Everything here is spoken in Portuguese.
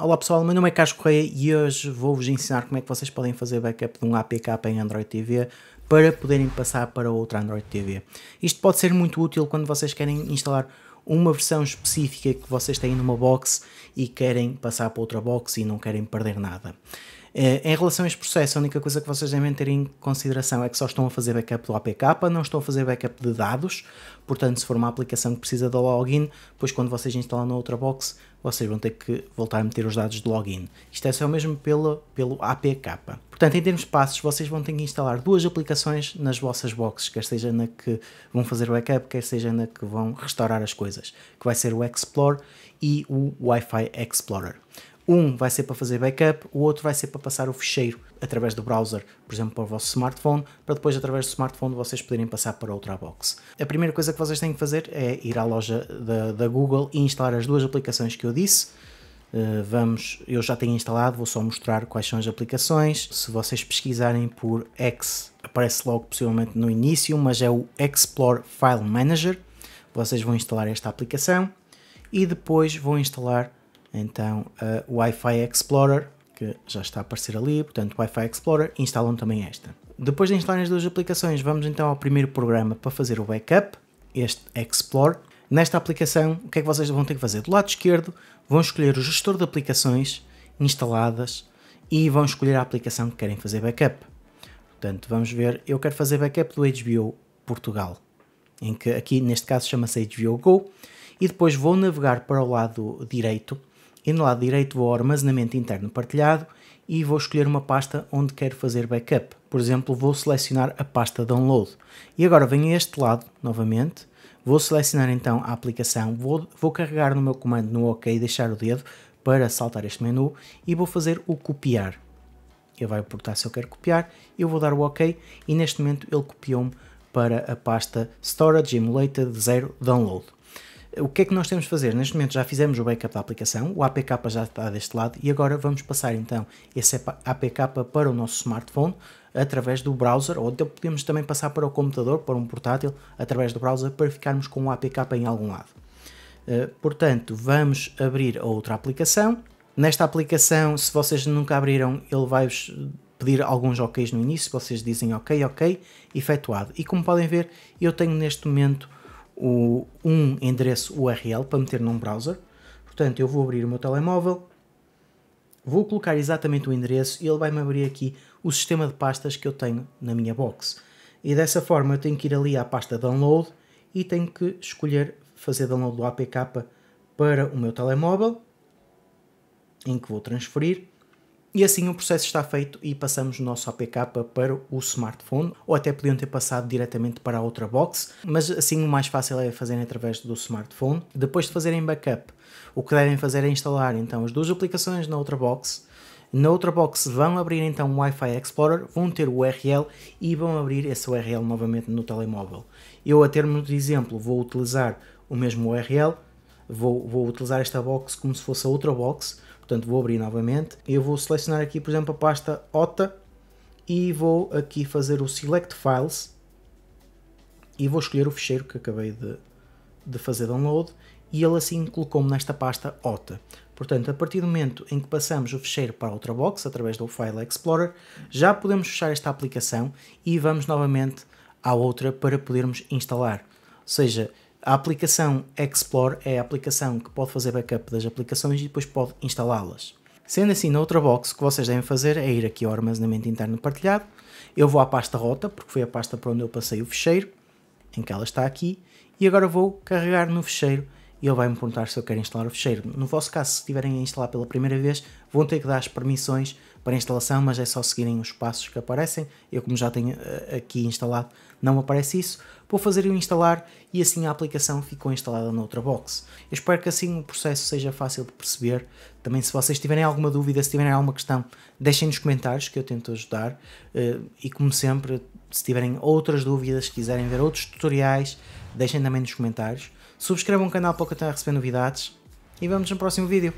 Olá pessoal, meu nome é Carlos Correia e hoje vou-vos ensinar como é que vocês podem fazer backup de um APK em Android TV para poderem passar para outra Android TV. Isto pode ser muito útil quando vocês querem instalar uma versão específica que vocês têm numa box e querem passar para outra box e não querem perder nada. Eh, em relação a este processo, a única coisa que vocês devem ter em consideração é que só estão a fazer backup do APK, não estão a fazer backup de dados, portanto, se for uma aplicação que precisa do login, depois quando vocês instalam na outra box, vocês vão ter que voltar a meter os dados de login. Isto é só mesmo pelo, pelo APK. Portanto, em termos de passos, vocês vão ter que instalar duas aplicações nas vossas boxes, quer seja na que vão fazer backup, quer seja na que vão restaurar as coisas, que vai ser o Explore e o Wi-Fi Explorer. Um vai ser para fazer backup, o outro vai ser para passar o ficheiro através do browser, por exemplo, para o vosso smartphone, para depois através do smartphone vocês poderem passar para outra box. A primeira coisa que vocês têm que fazer é ir à loja da, da Google e instalar as duas aplicações que eu disse. Uh, vamos, eu já tenho instalado, vou só mostrar quais são as aplicações. Se vocês pesquisarem por X, aparece logo possivelmente no início, mas é o Explore File Manager. Vocês vão instalar esta aplicação e depois vão instalar então, uh, Wi-Fi Explorer, que já está a aparecer ali, portanto, Wi-Fi Explorer, instalam também esta. Depois de instalarem as duas aplicações, vamos então ao primeiro programa para fazer o backup, este Explore. Nesta aplicação, o que é que vocês vão ter que fazer? Do lado esquerdo, vão escolher o gestor de aplicações instaladas e vão escolher a aplicação que querem fazer backup. Portanto, vamos ver, eu quero fazer backup do HBO Portugal, em que aqui neste caso chama-se HBO Go e depois vou navegar para o lado direito e no lado direito vou ao armazenamento interno partilhado e vou escolher uma pasta onde quero fazer backup. Por exemplo, vou selecionar a pasta download. E agora venho a este lado novamente, vou selecionar então a aplicação, vou, vou carregar no meu comando no OK e deixar o dedo para saltar este menu e vou fazer o copiar. Ele vai perguntar se eu quero copiar, eu vou dar o OK e neste momento ele copiou-me para a pasta Storage Emulated 0 Download o que é que nós temos de fazer? Neste momento já fizemos o backup da aplicação, o APK já está deste lado e agora vamos passar então esse APK para o nosso smartphone através do browser ou podemos também passar para o computador, para um portátil, através do browser para ficarmos com o APK em algum lado. Eh, portanto, vamos abrir a outra aplicação. Nesta aplicação, se vocês nunca abriram, ele vai-vos pedir alguns OKs no início, vocês dizem OK, OK, efetuado. E como podem ver, eu tenho neste momento o, um endereço URL para meter num browser. Portanto, eu vou abrir o meu telemóvel, vou colocar exatamente o endereço e ele vai-me abrir aqui o sistema de pastas que eu tenho na minha box. E dessa forma eu tenho que ir ali à pasta download e tenho que escolher fazer download do APK para o meu telemóvel, em que vou transferir. E assim o processo está feito e passamos o nosso APK para o smartphone, ou até podiam ter passado diretamente para a outra box, mas assim o mais fácil é fazerem através do smartphone. Depois de fazerem backup, o que devem fazer é instalar então as duas aplicações na outra box, na outra box vão abrir então o Wi-Fi Explorer, vão ter o URL e vão abrir esse URL novamente no telemóvel. Eu, a termo de exemplo, vou utilizar o mesmo URL, vou, vou utilizar esta box como se fosse a outra box, Portanto, vou abrir novamente. Eu vou selecionar aqui, por exemplo, a pasta OTA e vou aqui fazer o Select Files e vou escolher o ficheiro que acabei de, de fazer download e ele assim colocou-me nesta pasta OTA. Portanto, a partir do momento em que passamos o ficheiro para outra box, através do File Explorer, já podemos fechar esta aplicação e vamos novamente à outra para podermos instalar. Ou seja, a aplicação Explore é a aplicação que pode fazer backup das aplicações e depois pode instalá-las. Sendo assim, na outra box, o que vocês devem fazer é ir aqui ao armazenamento interno partilhado. Eu vou à pasta rota, porque foi a pasta para onde eu passei o fecheiro, em que ela está aqui, e agora vou carregar no fecheiro e ele vai-me perguntar se eu quero instalar o fecheiro. No vosso caso, se estiverem a instalar pela primeira vez, vão ter que dar as permissões para instalação, mas é só seguirem os passos que aparecem. Eu, como já tenho eh, aqui instalado, não aparece isso. Vou fazer o instalar e assim a aplicação ficou instalada na outra box. Eu espero que assim o processo seja fácil de perceber. Também se vocês tiverem alguma dúvida, se tiverem alguma questão, deixem nos comentários que eu tento ajudar. Eh, e como sempre, se tiverem outras dúvidas, se quiserem ver outros tutoriais, deixem também nos comentários subscrevam o canal para continuar a receber novidades e vemos no próximo vídeo.